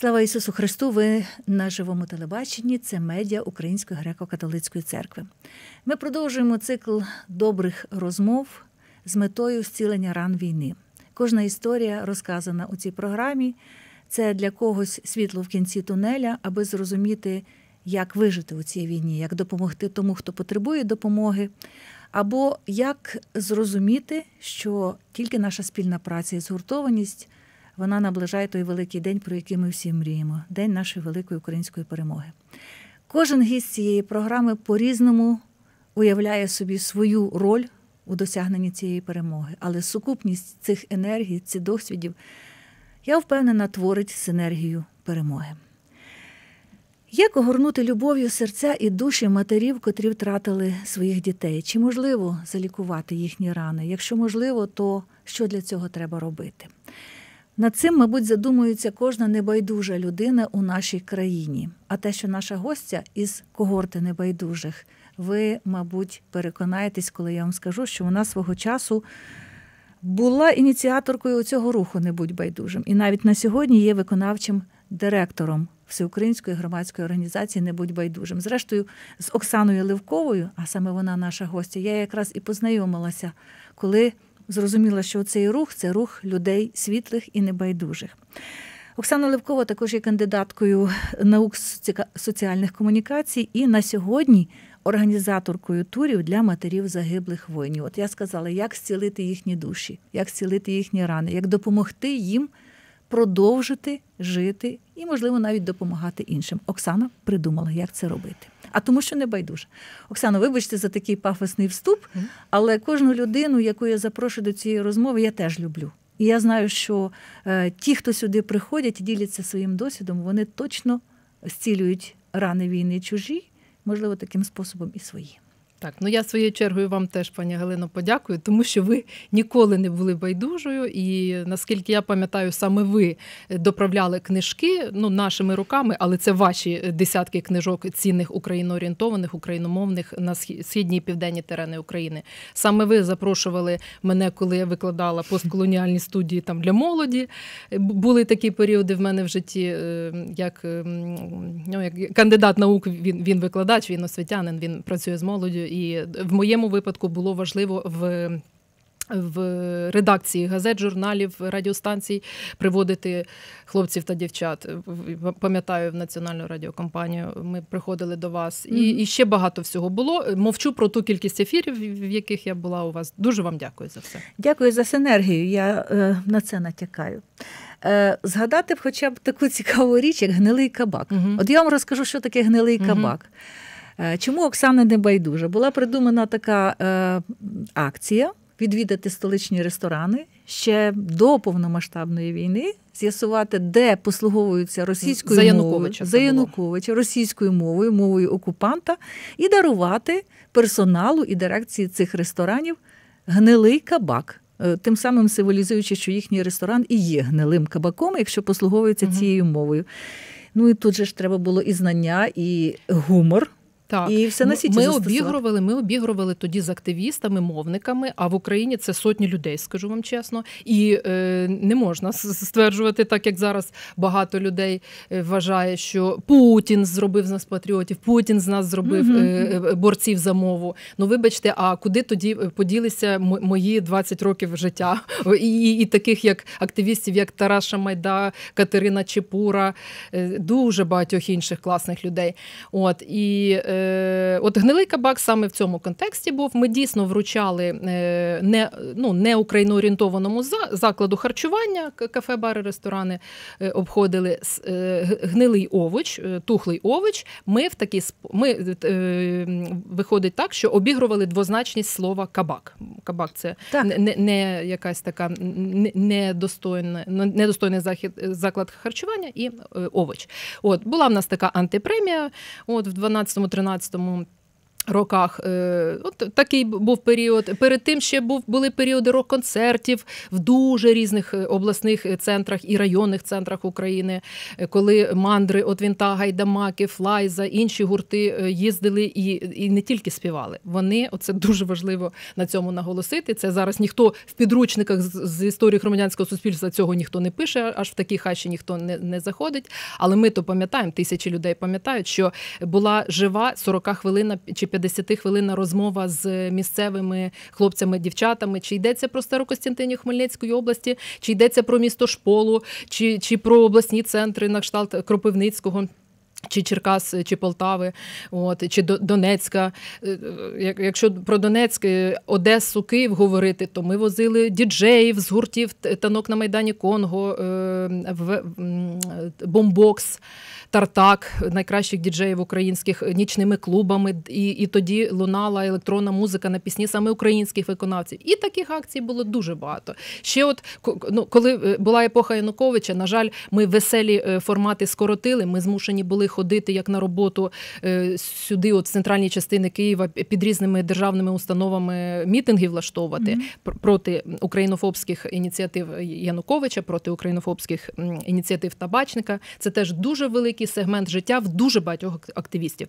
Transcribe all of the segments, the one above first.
Слава Ісусу Христу! Ви на живому телебаченні. Це медіа Української греко-католицької церкви. Ми продовжуємо цикл добрих розмов з метою зцілення ран війни. Кожна історія розказана у цій програмі. Це для когось світло в кінці тунеля, аби зрозуміти, як вижити у цій війні, як допомогти тому, хто потребує допомоги, або як зрозуміти, що тільки наша спільна праця і згуртованість вона наближає той великий день, про який ми всі мріємо день нашої великої української перемоги. Кожен гість цієї програми по-різному уявляє собі свою роль у досягненні цієї перемоги, але сукупність цих енергій, цих досвідів, я впевнена, творить синергію перемоги. Як огорнути любов'ю серця і душі матерів, котрі втратили своїх дітей? Чи можливо залікувати їхні рани? Якщо можливо, то що для цього треба робити? Над цим, мабуть, задумується кожна небайдужа людина у нашій країні. А те, що наша гостя із когорти небайдужих, ви, мабуть, переконаєтесь, коли я вам скажу, що вона свого часу була ініціаторкою цього руху Небудь байдужим. І навіть на сьогодні є виконавчим директором всеукраїнської громадської організації Небудь байдужим. Зрештою, з Оксаною Левковою, а саме вона наша гостя, я якраз і познайомилася, коли зрозуміла, що цей рух це рух людей світлих і небайдужих. Оксана Левкова також є кандидаткою наук соціальних комунікацій і на сьогодні організаторкою турів для матерів загиблих воїнів. От я сказала, як зцілити їхні душі, як зцілити їхні рани, як допомогти їм продовжити жити і, можливо, навіть допомагати іншим. Оксана придумала, як це робити а тому, що не байдуже. Оксано, вибачте за такий пафосний вступ, але кожну людину, яку я запрошую до цієї розмови, я теж люблю. І я знаю, що е, ті, хто сюди приходять і діляться своїм досвідом, вони точно зцілюють рани війни чужі, можливо, таким способом і свої. Так, ну я своєю чергою вам теж, пані Галино, подякую, тому що ви ніколи не були байдужою, і наскільки я пам'ятаю, саме ви е, доправляли книжки ну, нашими руками, але це ваші е, десятки книжок цінних україноорієнтованих, україномовних на східні і південні терени України. Саме ви запрошували мене, коли я викладала постколоніальні студії там для молоді. Е, були такі періоди в мене в житті, як ем, ну, як кандидат наук, він він викладач, він освітянин, він працює з молоддю і в моєму випадку було важливо в. В редакції газет, журналів, радіостанцій приводити хлопців та дівчат. Пам'ятаю в національну радіокомпанію. Ми приходили до вас, mm-hmm. і і ще багато всього було. Мовчу про ту кількість ефірів, в яких я була у вас. Дуже вам дякую за все. Дякую за синергію. Я е, на це натякаю. Е, Згадати б, хоча б таку цікаву річ, як гнилий кабак. Mm-hmm. От я вам розкажу, що таке гнилий mm-hmm. кабак. Е, чому Оксана не байдужа? Була придумана така е, акція відвідати столичні ресторани ще до повномасштабної війни, з'ясувати, де послуговуються російською за мовою, за Януковича, російською мовою, мовою окупанта, і дарувати персоналу і дирекції цих ресторанів гнилий кабак. Е, тим самим символізуючи, що їхній ресторан і є гнилим кабаком, якщо послуговується угу. цією мовою. Ну і тут же ж треба було і знання, і гумор. Так. І все на сіті ми обігрували. Ми обігрували тоді з активістами, мовниками. А в Україні це сотні людей, скажу вам чесно, і е, не можна стверджувати, так як зараз багато людей е, вважає, що Путін зробив з нас патріотів, Путін з нас зробив е, е, борців за мову. Ну вибачте, а куди тоді е, поділися мої 20 років життя? І, і таких як активістів, як Тараша Майда, Катерина Чепура, е, дуже багатьох інших класних людей. От і. Е, от гнилий кабак саме в цьому контексті був. Ми дійсно вручали е, не ну, не україноорієнтованому закладу харчування, кафе, бари, ресторани е, обходили гнилий овоч, тухлий овоч. Ми в такій ми виходить так, що обігрували двозначність слова кабак. Кабак це так. не не якась така недостойна, ну, недостойний захід заклад харчування і овоч. От була в нас така антипремія. От в 12-13 2017 Роках, е, от такий був період. Перед тим ще був були періоди рок-концертів в дуже різних е, обласних е, центрах і районних центрах України, коли мандри от Вінта, Гайдамаки, Флайза, інші гурти їздили і і не тільки співали. Вони оце дуже важливо на цьому наголосити. Це зараз ніхто в підручниках з історії громадянського суспільства цього ніхто не пише, аж в такі хащі ніхто не, не заходить. Але ми то пам'ятаємо, тисячі людей пам'ятають, що була жива 40 хвилина чи 50-хвилинна розмова з місцевими хлопцями, дівчатами, чи йдеться про Старокостянтинів Хмельницької області, чи йдеться про місто Шполу, чи, чи про обласні центри на кшталт Кропивницького. Чи Черкас, чи Полтави, от чи Донецька. Е, е, якщо про Донецьк, е, Одесу, Київ говорити, то ми возили діджеїв з гуртів танок на майдані Конго, бомбокс. Тартак, найкращих діджеїв українських нічними клубами, і і тоді лунала електронна музика на пісні саме українських виконавців. І таких акцій було дуже багато. Ще, от ну, коли е, була епоха Януковича, на жаль, ми веселі е, формати скоротили. Ми змушені були ходити як на роботу е, сюди, от в центральні частини Києва, під різними державними установами мітинги влаштовувати mm-hmm. проти українофобських ініціатив Януковича, проти українофобських ініціатив табачника. Це теж дуже великий такий сегмент життя в дуже багатьох активістів.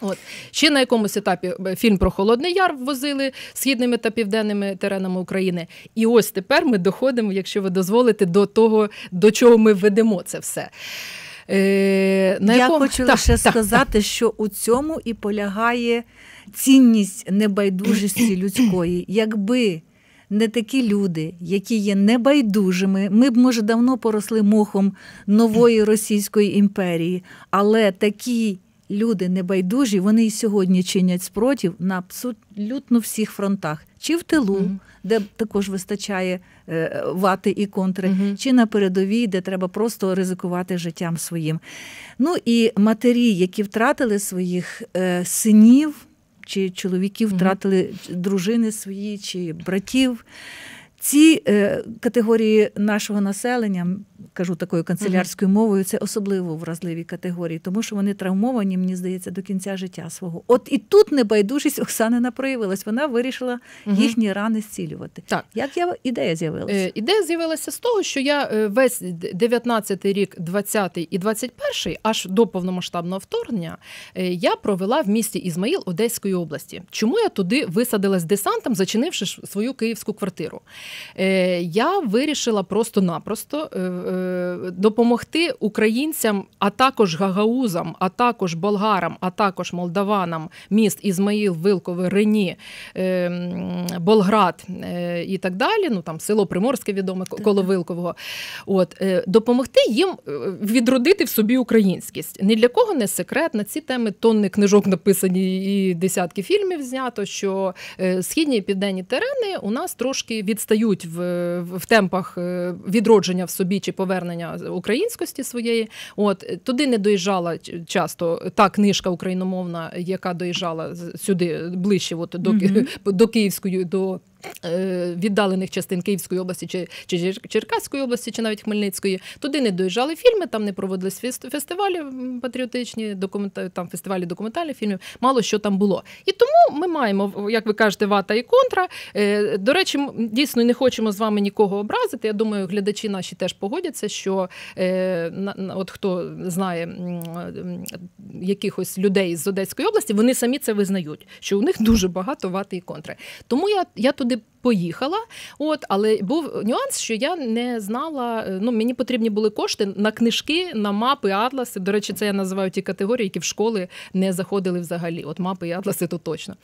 От ще на якомусь етапі е, фільм про Холодний Яр возили східними та південними теренами України. І ось тепер ми доходимо, якщо ви дозволите, до того, до чого ми ведемо це все. Е, на Я хочу так, лише так, сказати, так. що у цьому і полягає цінність небайдужості людської. Якби не такі люди, які є небайдужими. Ми б, може, давно поросли мохом нової Російської імперії, але такі люди небайдужі, вони і сьогодні чинять спротив на абсолютно всіх фронтах, чи в тилу, де також вистачає е, вати і контри, mm чи на передовій, де треба просто ризикувати життям своїм. Ну і матері, які втратили своїх е, синів чи чоловіків втратили дружини свої, чи братів ці е, категорії нашого населення, кажу такою канцелярською мовою, це особливо вразливі категорії, тому що вони травмовані, мені здається, до кінця життя свого. От і тут небайдужість Оксанина проявилась. Вона вирішила їхні рани зцілювати. Так як я ідея з'явилася? Е, ідея з'явилася з того, що я е, весь 19-й рік, 20-й і 21-й, аж до повномасштабного вторгнення, е, я провела в місті Ізмаїл Одеської області. Чому я туди висадилась десантом, зачинивши свою київську квартиру? Е, я вирішила просто-напросто е, е, допомогти українцям, а також гагаузам, а також болгарам, а також молдаванам міст Ізмаїл, Вилкове, Рені, Болград і так далі. Ну там село Приморське відоме коло Вилкового. От допомогти їм відродити в собі українськість. Ні для кого не секрет на ці теми тонни книжок написані і десятки фільмів знято. Що східні і південні терени у нас трошки відстають дають в в темпах е, відродження в собі чи повернення українськості своєї. От туди не доїжджала часто та книжка україномовна, яка доїжджала сюди ближче, от до mm -hmm. до Київської. до Е, віддалених частин Київської області чи, чи Черкаської області, чи навіть Хмельницької, туди не доїжджали фільми, там не проводились фестивалі патріотичні, документа, там фестивалі документальних фільмів, мало що там було. І тому ми маємо, як ви кажете, вата і контра. Е, до речі, дійсно не хочемо з вами нікого образити. Я думаю, глядачі наші теж погодяться, що е, от хто знає якихось людей з Одеської області, вони самі це визнають, що у них дуже багато вати і контра. Тому я, я туди туди поїхала. От, але був нюанс, що я не знала. Е, ну мені потрібні були кошти на книжки, на мапи, атласи. До речі, це я називаю ті категорії, які в школи не заходили взагалі. От мапи і атласи, то точно.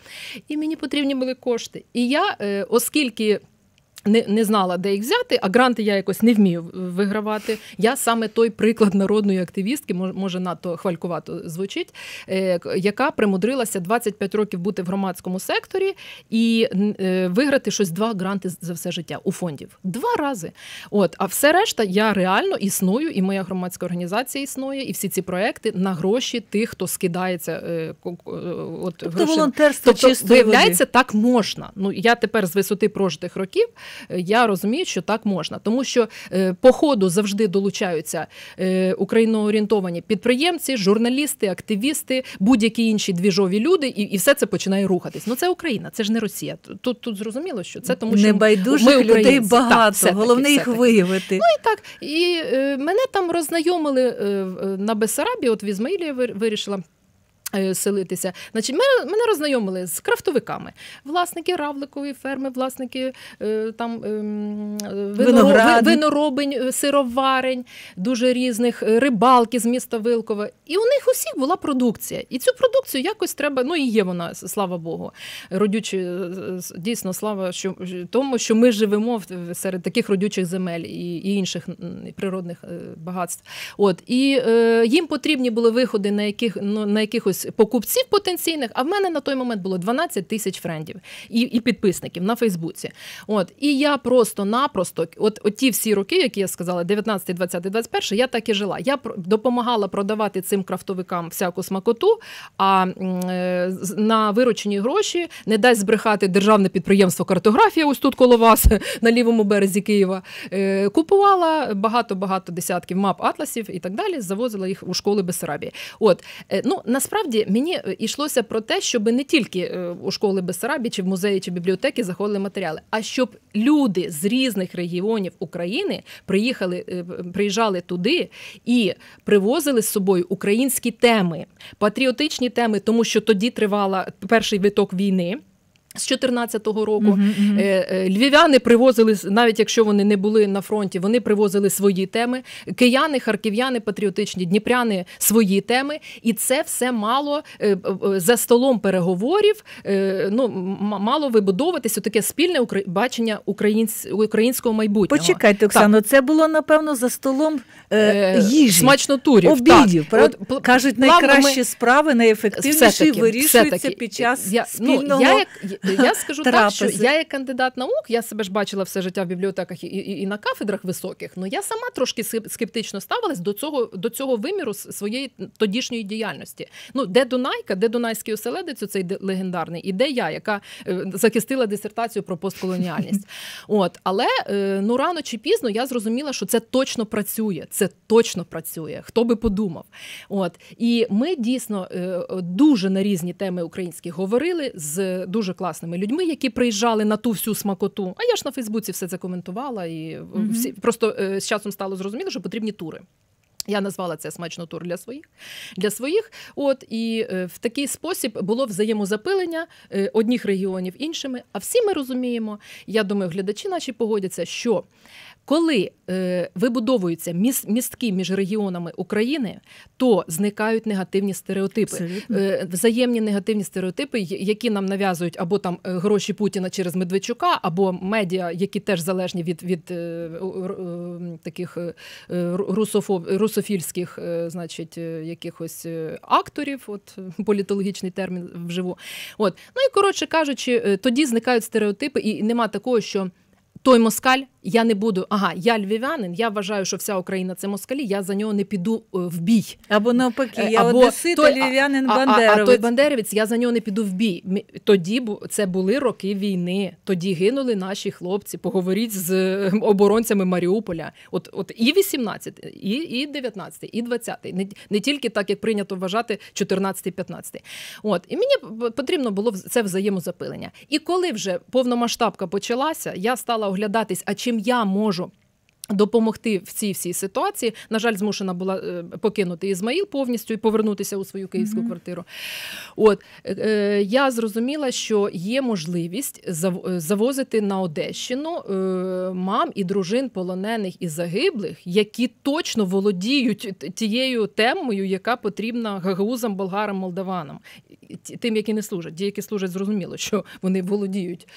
І мені потрібні були кошти. І я, е, оскільки. Не не знала, де їх взяти, а гранти я якось не вмію вигравати. Я саме той приклад народної активістки, може надто хвалькувато звучить, е, яка примудрилася 25 років бути в громадському секторі і е, виграти щось два гранти за все життя у фондів. Два рази. От, а все решта, я реально існую, і моя громадська організація існує, і всі ці проекти на гроші тих, хто скидається е, от тобто волонтерство тобто, чисто виявляється, воді. так можна. Ну я тепер з висоти прожитих років я розумію, що так можна, тому що е, по ходу завжди долучаються е, україноорієнтовані підприємці, журналісти, активісти, будь-які інші двіжові люди, і і все це починає рухатись. Ну це Україна, це ж не Росія. Тут тут зрозуміло, що це тому, що небайдужих людей багато. Так, Головне їх виявити. Ну і так і е, мене там роззнайомили на Бесарабі. От в Ізмаїлі я вирішила. Е, селитися, значить, ми мене роззнайомили з крафтовиками, власники равликової ферми, власники е, там ем, виноград. виноробень, е, сироварень, дуже різних рибалки з міста Вилкове. І у них усіх була продукція. І цю продукцію якось треба. Ну і є вона, слава Богу. Родючі дійсно слава що, тому, що ми живемо серед таких родючих земель і, і інших природних багатств. От і е, їм потрібні були виходи на яких ну, на якихось покупців потенційних. А в мене на той момент було 12 тисяч френдів і і підписників на Фейсбуці. От і я просто-напросто, от, от ті всі роки, які я сказала, 19, 20, 21, я так і жила. Я допомагала продавати цим крафтовикам всяку смакоту. А е, на виручені гроші не дасть збрехати державне підприємство картографія. Ось тут коло вас на лівому березі Києва. Е, купувала багато-багато десятків мап атласів і так далі. Завозила їх у школи Бесарабії. От е, ну насправді насправді мені йшлося е, про те, щоб не тільки е, у школи Бесарабі, чи в музеї, чи в бібліотеки заходили матеріали, а щоб люди з різних регіонів України приїхали, е, приїжджали туди і привозили з собою українські теми, патріотичні теми, тому що тоді тривала перший виток війни. З 14-го року uh-huh, uh-huh. львів'яни привозили, навіть якщо вони не були на фронті, вони привозили свої теми. Кияни, харків'яни, патріотичні, дніпряни свої теми, і це все мало е, за столом переговорів. Ну мало вибудовуватися таке спільне бачення українського майбутнього. Почекайте, Оксано, це було напевно за столом їжі смачно турів обідів. Так. От, кажуть, найкращі ми... справи найефективніші все-таки, вирішуються все-таки. під час я, ну, спільного. Ну, я як Е, я скажу так, що я як кандидат наук, я себе ж бачила все життя в бібліотеках і, на кафедрах високих, але ну, я сама трошки скептично ставилась до цього до цього виміру своєї тодішньої діяльності. Ну, де Дунайка, де Дунайський оселедець, цей легендарний, і де я, яка е, захистила дисертацію про постколоніальність. От, але е, ну рано чи пізно я зрозуміла, що це точно працює. Це точно працює. Хто би подумав? От і ми дійсно дуже на різні теми українські говорили з дуже класною прекрасними людьми, які приїжджали на ту всю смакоту. А я ж на Фейсбуці все це коментувала, і mm всі просто е, з часом стало зрозуміло, що потрібні тури. Я назвала це смачно тур для своїх. Для своїх. От і е, в такий спосіб було взаємозапилення одних регіонів іншими. А всі ми розуміємо, я думаю, глядачі наші погодяться, що коли е, вибудовуються міст, містки між регіонами України, то зникають негативні стереотипи, е, взаємні негативні стереотипи, які нам нав'язують або там е, гроші Путіна через Медведчука, або медіа, які теж залежні від від е, таких е, русофоб, русофільських, е, значить, якихось акторів, от політологічний термін вживу. От ну і коротше кажучи, тоді зникають стереотипи, і нема такого, що той москаль я не буду. Ага, я львів'янин. Я вважаю, що вся Україна це москалі. Я за нього не піду е, в бій. Або навпаки, е, я Або одесит, той, львів'янин а, бандеровець. А, а, а той бандерівець, я за нього не піду в бій. Тоді це були роки війни. Тоді гинули наші хлопці. Поговоріть з ем, оборонцями Маріуполя. От, от і 18, і і 19, і 20. Не, не тільки так, як прийнято вважати, 14, 15. От і мені потрібно було це взаємозапилення. І коли вже повномасштабка почалася, я стала оглядатись, а чим я можу Допомогти в цій всій ситуації, на жаль, змушена була е, покинути Ізмаїл повністю і повернутися у свою київську mm-hmm. квартиру. От е, е, я зрозуміла, що є можливість е, завозити на Одещину е, мам і дружин полонених і загиблих, які точно володіють тією темою, яка потрібна гагаузам, болгарам, молдаванам, тим, які не служать. Ті, які служать, зрозуміло, що вони володіють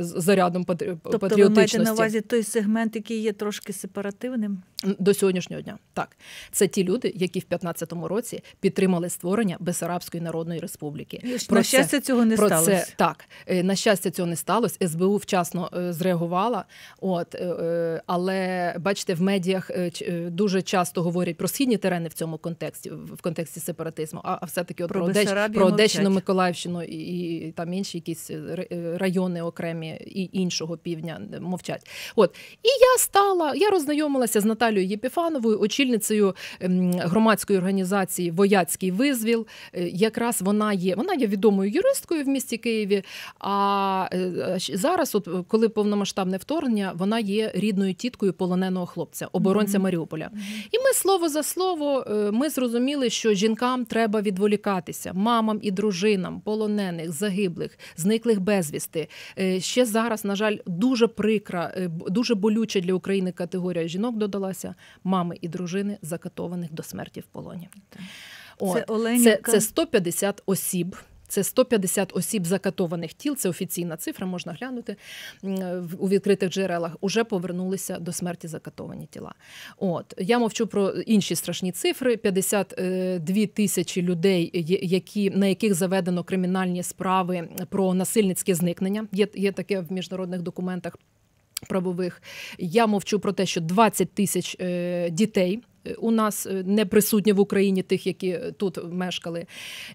зарядом патріотичності. Тобто ви маєте на увазі той сегмент, який є трошки сепаративним до сьогоднішнього дня. Так, це ті люди, які в 15-му році підтримали створення Бесарабської народної республіки. Про на це, щастя, цього не про сталося. Це, так е, на щастя, цього не сталося. СБУ вчасно е, зреагувала. От е, але бачите, в медіях дуже часто говорять про східні терени в цьому контексті, в контексті сепаратизму. А все таки про, про, Одещ, про Одещину, Миколаївщину і, і там інші якісь райони окремі і іншого півдня мовчать. От і я стала. Я я роззнайомилася з Наталією Єпіфановою, очільницею ем, громадської організації Вояцький визвіл. Е, якраз вона є вона є відомою юристкою в місті Києві. А е, зараз, от коли повномасштабне вторгнення, вона є рідною тіткою полоненого хлопця, оборонця mm-hmm. Маріуполя. І ми слово за слово е, ми зрозуміли, що жінкам треба відволікатися мамам і дружинам, полонених, загиблих, зниклих безвісти. Ще зараз, на жаль, дуже прикра, дуже болюча для України категорія категорія жінок додалася мами і дружини, закатованих до смерті в полоні. це, Оленівка. це це 150 осіб. Це 150 осіб закатованих тіл, це офіційна цифра, можна глянути у відкритих джерелах. Уже повернулися до смерті закатовані тіла. От я мовчу про інші страшні цифри: 52 е, тисячі людей, які на яких заведено кримінальні справи про насильницьке зникнення. Є є таке в міжнародних документах правових. Я мовчу про те, що 20 тисяч е, дітей у нас е, не присутні в Україні тих, які тут мешкали.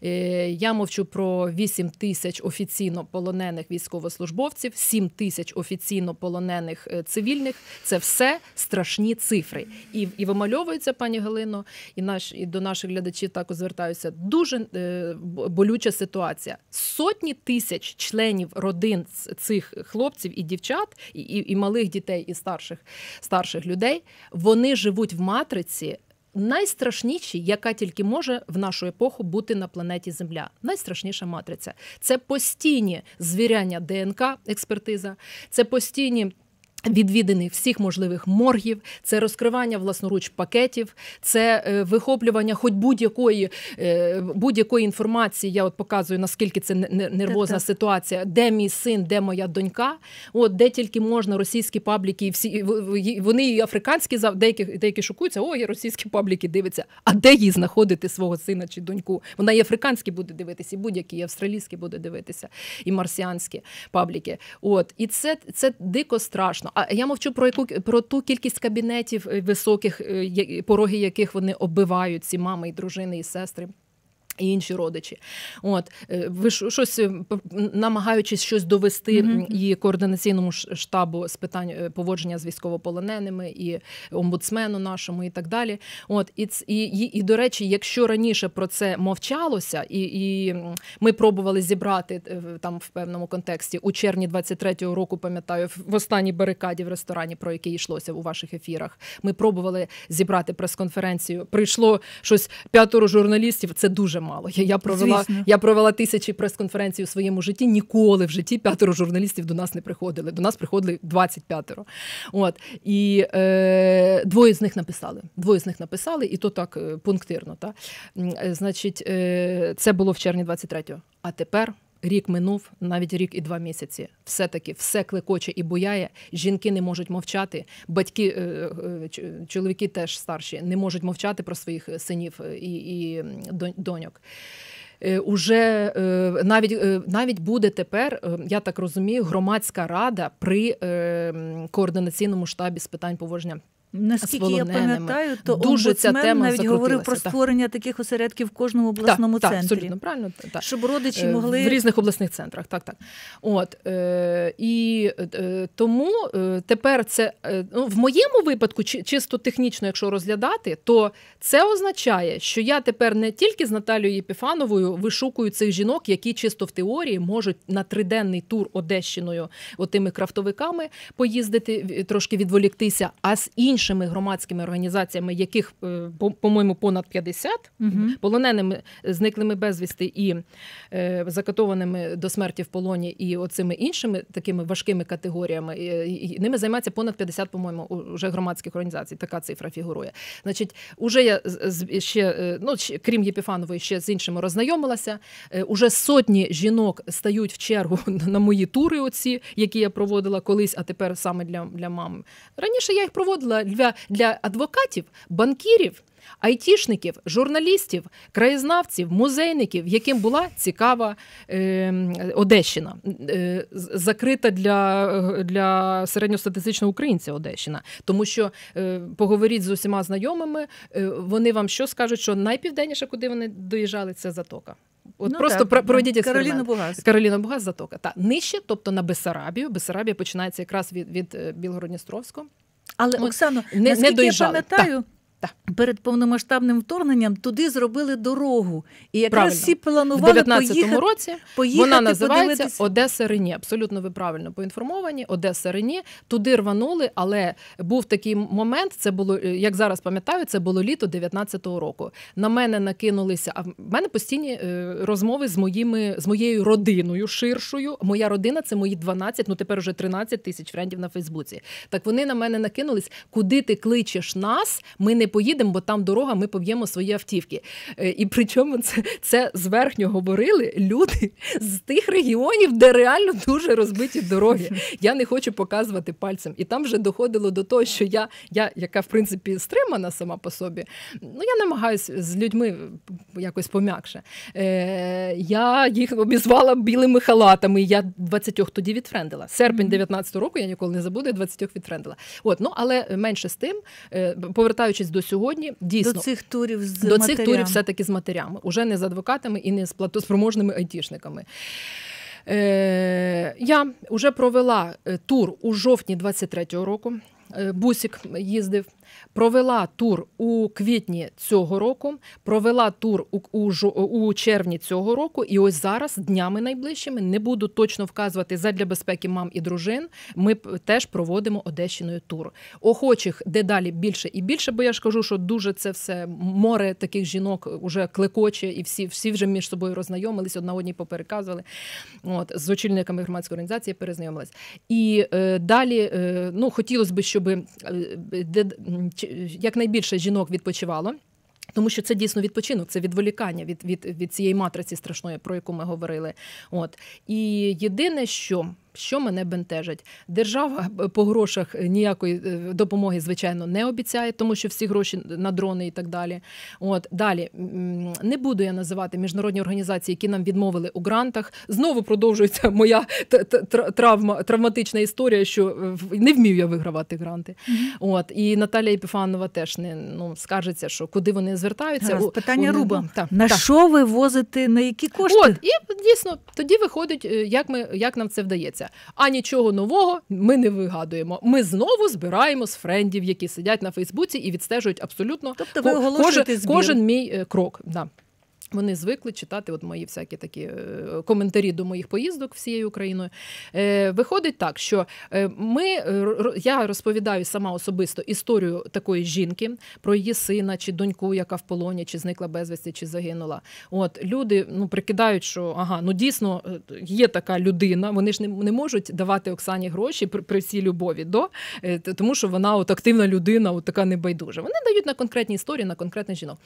Е, я мовчу про 8 тисяч офіційно полонених військовослужбовців, 7 тисяч офіційно полонених е, цивільних. Це все страшні цифри. І і вимальовується, пані Галино, і наш і до наших глядачів також звертаюся. Дуже болюча ситуація. Сотні тисяч членів родин цих хлопців і дівчат, і, і, і малих дітей, і старших, старших людей. Вони живуть в матриці ситуації. Найстрашніші, яка тільки може в нашу епоху бути на планеті Земля. Найстрашніша матриця це постійні звіряння ДНК, експертиза, це постійні Відвіданий всіх можливих моргів, це розкривання власноруч пакетів, це е, вихоплювання хоч будь-якої е, будь-якої інформації. Я от показую наскільки це нервозна так, так. ситуація, де мій син, де моя донька. От де тільки можна російські пабліки, і всі вони і африканські деякі, деякі шукуються. О, і російські пабліки Дивиться, А де їй знаходити свого сина чи доньку? Вона і африканські буде дивитися, і будь-які і австралійські буде дивитися, і марсіанські пабліки. От і це, це дико страшно. А я мовчу про яку про ту кількість кабінетів е, високих, е, пороги яких вони оббивають ці мами і дружини і сестри. І інші родичі, от е, ви щось е, намагаючись щось довести mm-hmm. і координаційному штабу з питань е, поводження з військовополоненими, і омбудсмену нашому, і так далі. От і і, і, і до речі, якщо раніше про це мовчалося, і і ми пробували зібрати там в певному контексті у червні 23-го року, пам'ятаю, в останній барикаді в ресторані, про який йшлося у ваших ефірах. Ми пробували зібрати прес-конференцію. Прийшло щось п'ятеро журналістів. Це дуже мало. Я я провела я провела тисячі прес-конференцій у своєму житті. Ніколи в житті п'ятеро журналістів до нас не приходили. До нас приходили 25. От і е, двоє з них написали. Двоє з них написали, і то так е, пунктирно. Та? Е, значить, е, це було в червні 23-го. А тепер рік минув, навіть рік і два місяці. Все-таки все клекоче і буяє. Жінки не можуть мовчати. Батьки, е, е, чоловіки теж старші, не можуть мовчати про своїх е, синів і, і доньок. Уже навіть навіть буде тепер, я так розумію, громадська рада при координаційному штабі з питань поводження Наскільки я пам'ятаю, то Дуже ця тема навіть говорив про створення так. таких осередків в кожному обласному так, центрі. Так, абсолютно правильно. Так. Щоб родичі е, могли в різних обласних центрах, так так. От е, і е, тому е, тепер це е, ну, в моєму випадку, чисто технічно, якщо розглядати, то це означає, що я тепер не тільки з Наталією Єпіфановою вишукую цих жінок, які чисто в теорії можуть на триденний тур Одещиною отими крафтовиками поїздити, трошки відволіктися, а з інших іншими громадськими організаціями, яких е, по-моєму понад 50, угу. полоненими зниклими безвісти і е, закатованими до смерті в полоні, і оцими іншими такими важкими категоріями і ними займається понад 50, по-моєму, уже громадських організацій. Така цифра фігурує. Значить, уже я з ще е, ну крім Єпіфанової, ще з іншими роззнайомилася. Уже сотні жінок стають в чергу на мої тури. Оці, які я проводила колись, а тепер саме для для мам. Раніше я їх проводила для, для адвокатів, банкірів. Айтішників, журналістів, краєзнавців, музейників, яким була цікава ем, е, Одещина, е, закрита для е, для середньостатистичного українця Одещина. Тому що е, поговоріть з усіма знайомими, е, вони вам що скажуть, що найпівденніше, куди вони доїжджали, це затока. От ну, Просто так. проведіть ну, експеримент. Кароліна Бугас. Кароліна Бугас, затока. Та нижче, тобто на Бесарабію. Бесарабія починається якраз від від е, Білгородністровського. Але ну, Оксано, не, наскільки не я пам'ятаю. Перед повномасштабним вторгненням туди зробили дорогу. І якраз правильно. всі планували в 19-му році поїхати, вона називається Одеса Рені. Абсолютно ви правильно поінформовані. Одеса Рені туди рванули, але був такий момент. Це було е, як зараз пам'ятаю, це було літо 19-го року. На мене накинулися. А в мене постійні е, розмови з моїми з моєю родиною ширшою. Моя родина це мої 12, ну тепер уже 13 тисяч френдів на Фейсбуці. Так вони на мене накинулись. Куди ти кличеш нас? Ми не поїдемо, бо там дорога, ми поб'ємо свої автівки. Е, і причому це це зверхньо говорили люди з тих регіонів, де реально дуже розбиті дороги. Я не хочу показувати пальцем. І там вже доходило до того, що я, я яка в принципі стримана сама по собі, ну я намагаюся з людьми якось пом'якше. Е, Я їх обізвала білими халатами. Я 20-х тоді відфрендила. Серпень 19-го року я ніколи не забуду, 20-х відфрендила. От, ну але менше з тим, е, повертаючись до сьогодні дійсно до цих турів з до матерям. цих турів, все таки з матерями, уже не з адвокатами і не з платоспроможними айтішниками. Е, Я вже провела е, тур у жовтні 23-го року. Е, Бусік їздив провела тур у квітні цього року, провела тур у, у, у червні цього року. І ось зараз, днями найближчими, не буду точно вказувати задля безпеки мам і дружин. Ми теж проводимо Одещиною тур. Охочих дедалі більше і більше, бо я ж кажу, що дуже це все море таких жінок вже клекоче, і всі всі вже між собою роззнайомились, одна одній попереказували. От з очільниками громадської організації перезнайомилась. І е, далі е, ну хотілося б, щоб е, де, якнайбільше жінок відпочивало. Тому що це дійсно відпочинок, це відволікання від від, від цієї матриці страшної, про яку ми говорили. От і єдине, що що мене бентежить. Держава по грошах е, ніякої е, допомоги, звичайно, не обіцяє, тому що всі гроші на дрони і так далі. От далі не буду я називати міжнародні організації, які нам відмовили у грантах. Знову продовжується моя травма, травматична історія, що е, не вмів я вигравати гранти. Mm-hmm. От і Наталя Епіфанова теж не ну скажеться, що куди вони звертаються. Раз, питання у, у, руба ну, та, на та. що ви возите, на які кошти? От і дійсно тоді виходить, як ми як нам це вдається дивимося, а нічого нового ми не вигадуємо. Ми знову збираємо з френдів, які сидять на Фейсбуці і відстежують абсолютно тобто ви кожен, кожен мій е, крок. Да. Вони звикли читати от мої всякі такі е, коментарі до моїх поїздок всією Україною. Е, виходить так, що е, ми я розповідаю сама особисто історію такої жінки про її сина чи доньку, яка в полоні, чи зникла безвісті, чи загинула. От люди ну прикидають, що ага, ну дійсно є така людина. Вони ж не, не можуть давати Оксані гроші при, при всій любові до тому, що вона от активна людина, от така небайдужа. Вони дають на конкретні історії, на конкретних жінок.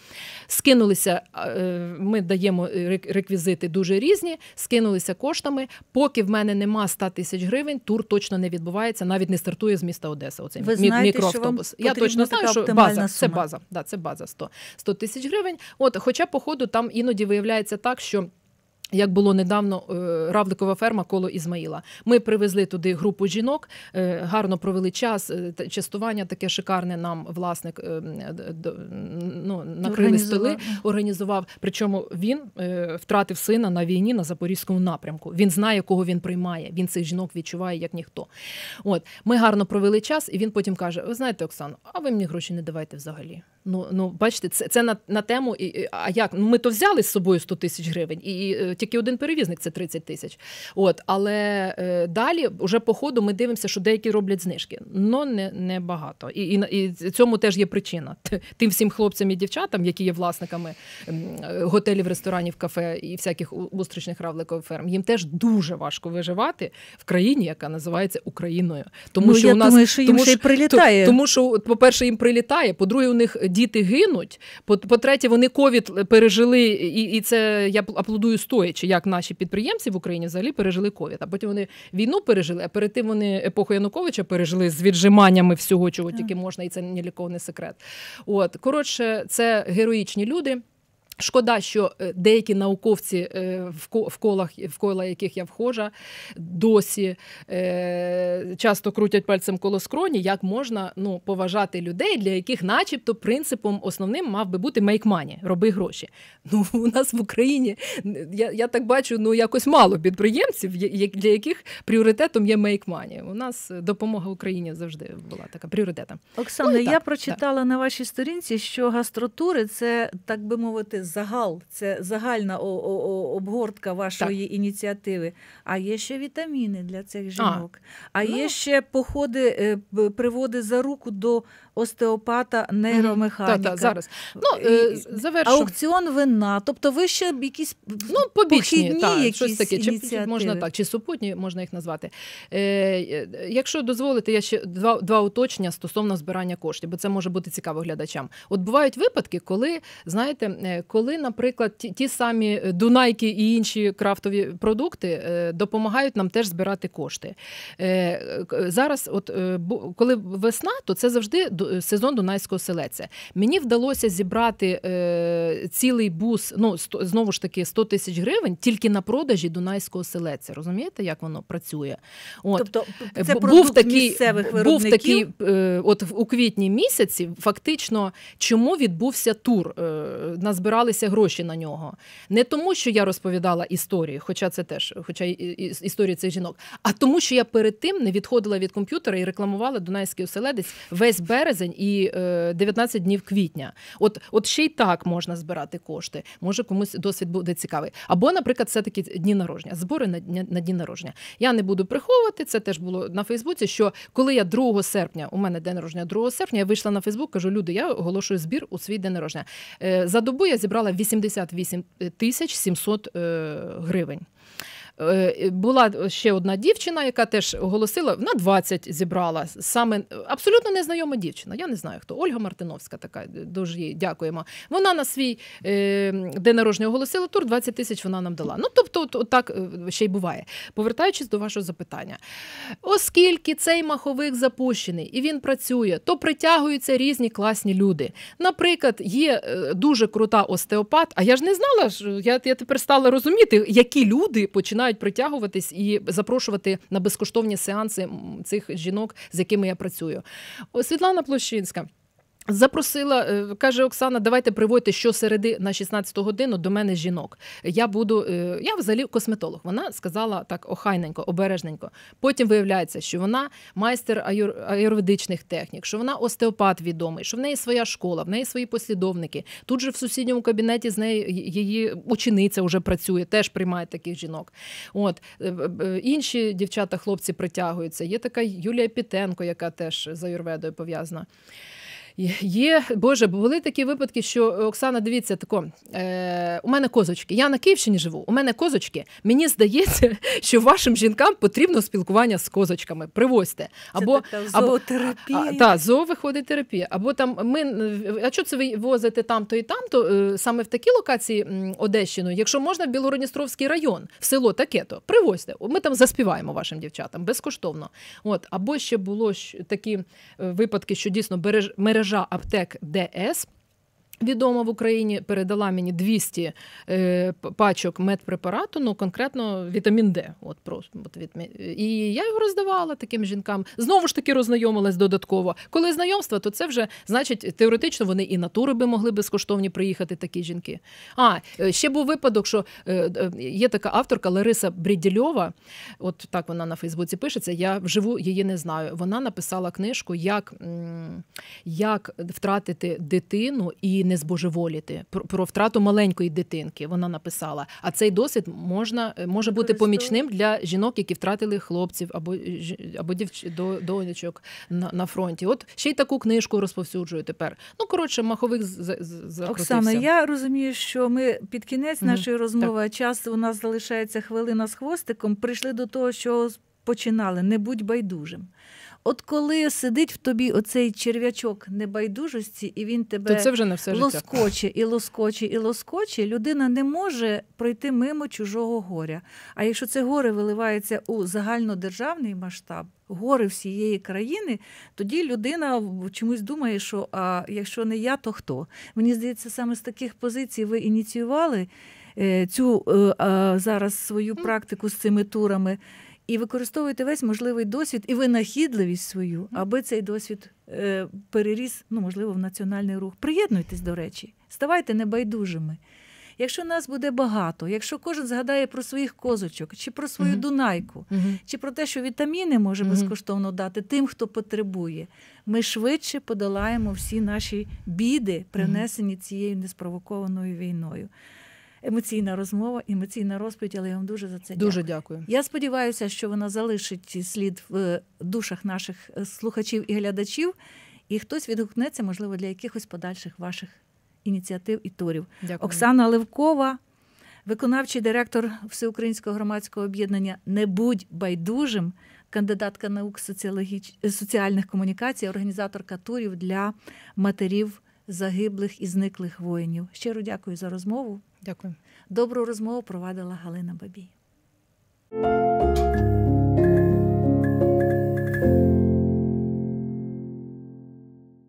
Скинулися ми даємо е, реквізити дуже різні, скинулися коштами. Поки в мене нема 100 тисяч гривень, тур точно не відбувається, навіть не стартує з міста Одеса. Оцей Ви знаєте, мікроавтобус. Що вам Я точно знаю, що база сума. це база. Да, це база 100 тисяч гривень. От, хоча, по ходу, там іноді виявляється так, що. Як було недавно е, Равликова ферма коло Ізмаїла. Ми привезли туди групу жінок, е, гарно провели час, е, частування таке шикарне нам власник ну, накрили столи, організував. Причому він втратив сина на війні на запорізькому напрямку. Він знає, кого він приймає. Він цих жінок відчуває як ніхто. От ми гарно провели час, і він потім каже: Ви знаєте, Оксано, а ви мені гроші не давайте взагалі. Ну ну бачите, це це на на тему. І, А як ну, ми то взяли з собою 100 тисяч гривень, і, і е, тільки один перевізник це 30 тисяч. От але е, далі, вже по ходу, ми дивимося, що деякі роблять знижки. Ну не не багато. І, і і цьому теж є причина. Тим всім хлопцям і дівчатам, які є власниками е, готелів, ресторанів, кафе і всяких устричних равликових ферм. Їм теж дуже важко виживати в країні, яка називається Україною. Тому ну, що я у нас думаю, що їм тому, ще й прилітає. Тому що, по перше, їм прилітає. По друге, у них діти гинуть. По-третє, вони ковід пережили, і і це я аплодую стоячи, як наші підприємці в Україні взагалі пережили ковід. А потім вони війну пережили, а перед тим вони епоху Януковича пережили з віджиманнями всього, чого тільки можна, і це ні не секрет. От коротше, це героїчні люди. Шкода, що е, деякі науковці е, в колах, в кола яких я вхожа, досі е, часто крутять пальцем коло скроні, як можна ну, поважати людей, для яких, начебто, принципом основним мав би бути make money, роби гроші. Ну у нас в Україні я я так бачу, ну якось мало підприємців, для яких пріоритетом є make money. У нас допомога Україні завжди була така пріоритетом. Оксана, ну, так, я прочитала так. на вашій сторінці, що гастротури це так би мовити загал, це загальна обгортка вашої так. ініціативи. А є ще вітаміни для цих жінок. А, а є ну. ще походи, е, приводи за руку до остеопата, нейромеханіка. Та, та, зараз. Ну, е, завершу. Аукціон вина. Тобто ви ще якісь ну, побічні, похідні та, якісь щось таке. Чи можна так, чи супутні можна їх назвати. Е, е, Якщо дозволите, я ще два два уточнення стосовно збирання коштів, бо це може бути цікаво глядачам. От бувають випадки, коли знаєте, коли коли, наприклад, ті, ті самі е, Дунайки і інші крафтові продукти е, допомагають нам теж збирати кошти. Е, зараз, от коли весна, то це завжди сезон Дунайського селеця. Мені вдалося зібрати цілий бус, ну знову ж таки 100 тисяч гривень тільки на продажі Дунайського селеця. Розумієте, як воно працює? От. Тобто це був такий, місцевих Був такий, от у квітні місяці, фактично, чому відбувся тур? Назбирали збиралися гроші на нього. Не тому, що я розповідала історії, хоча це теж, хоча історії цих жінок, а тому, що я перед тим не відходила від комп'ютера і рекламувала Дунайський оселедець весь березень і 19 е, днів квітня. От, от ще й так можна збирати кошти. Може, комусь досвід буде цікавий. Або, наприклад, все таки дні народження, збори на дні, на дні народження. Я не буду приховувати це. Теж було на Фейсбуці. Що коли я 2 серпня, у мене день народження 2 серпня, я вийшла на Фейсбук, кажу, люди, я оголошую збір у свій день народження. Е, за добу я зібрала зібрала 88 е, тисяч 700 е, гривень. Е, була е, ще одна дівчина, яка теж оголосила, вона 20 зібрала. Саме е, абсолютно незнайома дівчина. Я не знаю хто. Ольга Мартиновська така, дуже їй дякуємо. Вона на свій день народження оголосила тур, 20 тисяч вона нам дала. Ну тобто, так ще й буває. Повертаючись до вашого запитання, оскільки цей маховик запущений і він працює, то притягуються різні класні люди. Наприклад, є дуже крута остеопат, а я ж не знала, я, я тепер стала розуміти, які люди починають починають притягуватись і запрошувати на безкоштовні сеанси цих жінок, з якими я працюю. Світлана Площинська. Запросила, е, каже Оксана, давайте приводьте щосереди на 16 годину до мене жінок. Я буду, е, я взагалі косметолог. Вона сказала так охайненько, обережненько. Потім виявляється, що вона майстер аюр... аюрведичних технік, що вона остеопат відомий, що в неї своя школа, в неї свої послідовники. Тут же в сусідньому кабінеті з нею її учениця вже працює, теж приймає таких жінок. От е, інші дівчата, хлопці притягуються. Є така Юлія Пітенко, яка теж з аюрведою пов'язана. Є, Боже, були такі випадки, що е, Оксана, дивіться, тако, е, у мене козочки. Я на Київщині живу, у мене козочки. Мені здається, що вашим жінкам потрібно спілкування з козочками. Привозьте. Або, це така зоотерапія. А, та, зоо виходить терапія. Або там ми, а що це ви возите там-то і там-то, е, саме в такі локації Одещину, якщо можна, в Білородністровський район, в село таке-то, привозьте. Ми там заспіваємо вашим дівчатам безкоштовно. От, Або ще було такі е, випадки, що дійсно мережа мережа аптек ДС Відома в Україні передала мені 200 е, пачок медпрепарату, ну конкретно вітамін Д. От просто от від і я його роздавала таким жінкам. Знову ж таки роззнайомилась додатково. Коли знайомство, то це вже значить теоретично вони і на тури би могли безкоштовні приїхати такі жінки. А е, ще був випадок, що е, е є така авторка Лариса Брідільова. От так вона на Фейсбуці пишеться. Я вживу її не знаю. Вона написала книжку, як, як втратити дитину і не збожеволіти. Про, про втрату маленької дитинки вона написала. А цей досвід можна е, може бути помічним для жінок, які втратили хлопців або або дівч до донечок на, на фронті. От ще й таку книжку розповсюджую тепер. Ну коротше, махових закрутився. Оксана. Я розумію, що ми під кінець нашої розмови так. час у нас залишається хвилина з хвостиком. Прийшли до того, що починали. Не будь байдужим. От коли сидить в тобі оцей черв'ячок небайдужості, і він тебе То це вже на все лоскоче і лоскоче, і лоскоче, людина не може пройти мимо чужого горя. А якщо це горе виливається у загальнодержавний масштаб, горе всієї країни, тоді людина чомусь думає, що а якщо не я, то хто? Мені здається, саме з таких позицій ви ініціювали е, цю е, зараз свою ну, практику з цими турами і використовуйте весь можливий досвід і винахідливість свою, аби цей досвід е, переріс, ну можливо, в національний рух. Приєднуйтесь до речі, ставайте небайдужими. Якщо нас буде багато, якщо кожен згадає про своїх козочок, чи про свою uh-huh. дунайку, uh-huh. чи про те, що вітаміни може uh-huh. безкоштовно дати тим, хто потребує, ми швидше подолаємо всі наші біди, принесені цією неспровокованою війною емоційна розмова, емоційна розповідь, але я вам дуже за це дякую. Дуже дякую. Я сподіваюся, що вона залишить слід в е, душах наших е, слухачів і глядачів, і хтось відгукнеться, можливо, для якихось подальших ваших ініціатив і турів. Дякую. Оксана Левкова, виконавчий директор Всеукраїнського громадського об'єднання Не будь байдужим. Кандидатка наук соціологіч... Е, соціальних комунікацій, організаторка турів для матерів загиблих і зниклих воїнів. Щиро дякую за розмову. Дякую. Добру розмову провадила Галина Бабій.